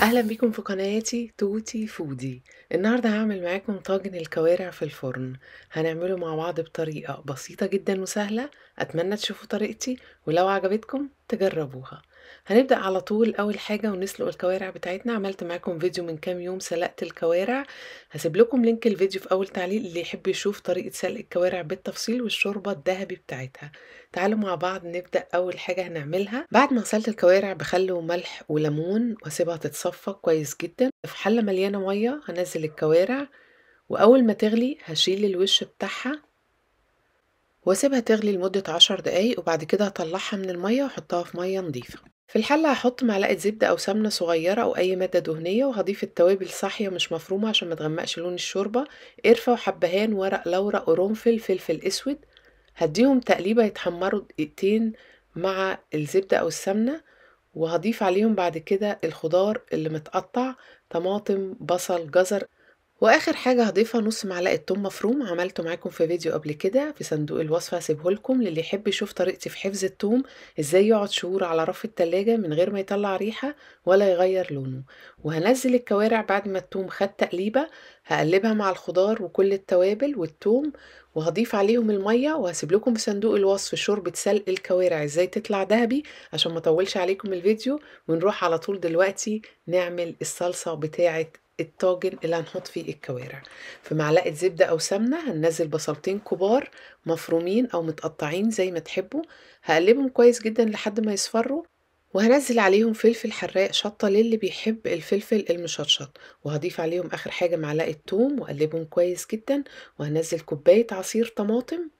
اهلا بيكم في قناتي توتي فودي النهارده هعمل معاكم طاجن الكوارع في الفرن هنعمله مع بعض بطريقه بسيطه جدا وسهله اتمنى تشوفوا طريقتي ولو عجبتكم تجربوها هنبدأ على طول أول حاجة ونسلق الكوارع بتاعتنا عملت معاكم فيديو من كام يوم سلقت الكوارع هسيب لكم لينك الفيديو في أول تعليق اللي يحب يشوف طريقة سلق الكوارع بالتفصيل والشوربة الذهبي بتاعتها تعالوا مع بعض نبدأ أول حاجة هنعملها بعد ما غسلت الكوارع بخل وملح وليمون واسيبها تتصفى كويس جدا في حلة مليانة مية هنزل الكوارع وأول ما تغلي هشيل الوش بتاعها واسيبها تغلي لمدة عشر دقايق وبعد كده هطلعها من المية واحطها في مية نضيفة في الحلة هحط معلقة زبدة أو سمنة صغيرة أو أي مادة دهنية وهضيف التوابل صاحية مش مفرومة عشان ما تغمقش لون الشوربة قرفة وحبهان ورق لورا قرنفل فلفل أسود هديهم تقليبة يتحمروا دقيقتين مع الزبدة أو السمنة وهضيف عليهم بعد كده الخضار اللي متقطع طماطم بصل جزر واخر حاجه هضيفها نص معلقه توم مفروم عملته معاكم في فيديو قبل كده في صندوق الوصفه هسيبه لكم للي يحب يشوف طريقتي في حفظ التوم ازاي يقعد شهور على رف التلاجة من غير ما يطلع ريحه ولا يغير لونه وهنزل الكوارع بعد ما التوم خد تقليبه هقلبها مع الخضار وكل التوابل والتوم وهضيف عليهم الميه وهسيب لكم في صندوق الوصف شوربه سلق الكوارع ازاي تطلع دهبي عشان ما اطولش عليكم الفيديو ونروح على طول دلوقتي نعمل الصلصه بتاعه الطاجن اللي هنحط فيه الكوارع في معلقه زبده او سمنه هننزل بصلتين كبار مفرومين او متقطعين زي ما تحبوا هقلبهم كويس جدا لحد ما يصفروا وهنزل عليهم فلفل حراق شطه للي بيحب الفلفل المشطشط وهضيف عليهم اخر حاجه معلقه ثوم واقلبهم كويس جدا وهنزل كوبايه عصير طماطم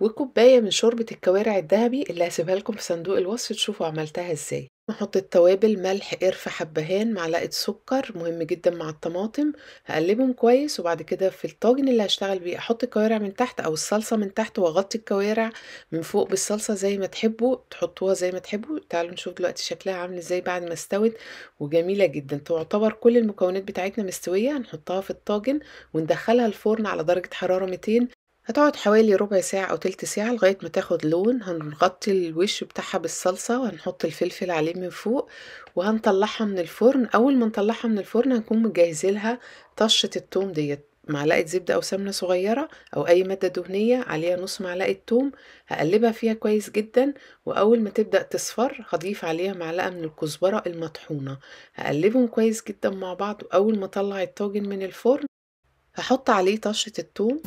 وكوبايه من شوربه الكوارع الذهبي اللي هسيبها لكم في صندوق الوصف تشوفوا عملتها ازاي نحط التوابل، ملح، قرفة، حبهان، معلقة سكر مهم جدًا مع الطماطم، هقلبهم كويس وبعد كده في الطاجن اللي هشتغل بيه أحط الكوارع من تحت أو الصلصة من تحت وأغطي الكوارع من فوق بالصلصة زي ما تحبوا، تحطوها زي ما تحبوا، تعالوا نشوف دلوقتي شكلها عامل إزاي بعد ما استوت وجميلة جدًا، تعتبر كل المكونات بتاعتنا مستوية، هنحطها في الطاجن وندخلها الفرن على درجة حرارة 200 هتقعد حوالي ربع ساعة أو تلت ساعة لغاية ما تاخد لون هنغطي الوش بتاعها بالصلصة وهنحط الفلفل عليه من فوق وهنطلعها من الفرن أول ما نطلعها من الفرن هنكون لها طشة التوم ديت معلقة زبدة أو سمنة صغيرة أو أي مادة دهنية عليها نص معلقة توم هقلبها فيها كويس جدا وأول ما تبدأ تصفر هضيف عليها معلقة من الكزبرة المطحونة هقلبهم كويس جدا مع بعض وأول ما أطلع الطاجن من الفرن هحط عليه طشة التوم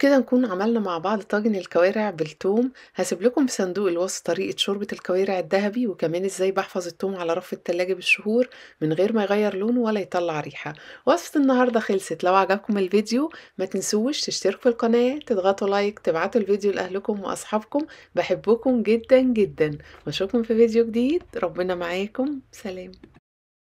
وبكده نكون عملنا مع بعض طاجن الكوارع بالثوم هسيب لكم في صندوق الوصف طريقة شوربة الكوارع الذهبي وكمان ازاي بحفظ الثوم على رف التلاجة بالشهور من غير ما يغير لونه ولا يطلع ريحة وصفة النهاردة خلصت لو عجبكم الفيديو ما تنسوش تشتركوا في القناة تضغطوا لايك تبعتوا الفيديو لأهلكم وأصحابكم بحبكم جدا جدا واشوفكم في فيديو جديد ربنا معاكم سلام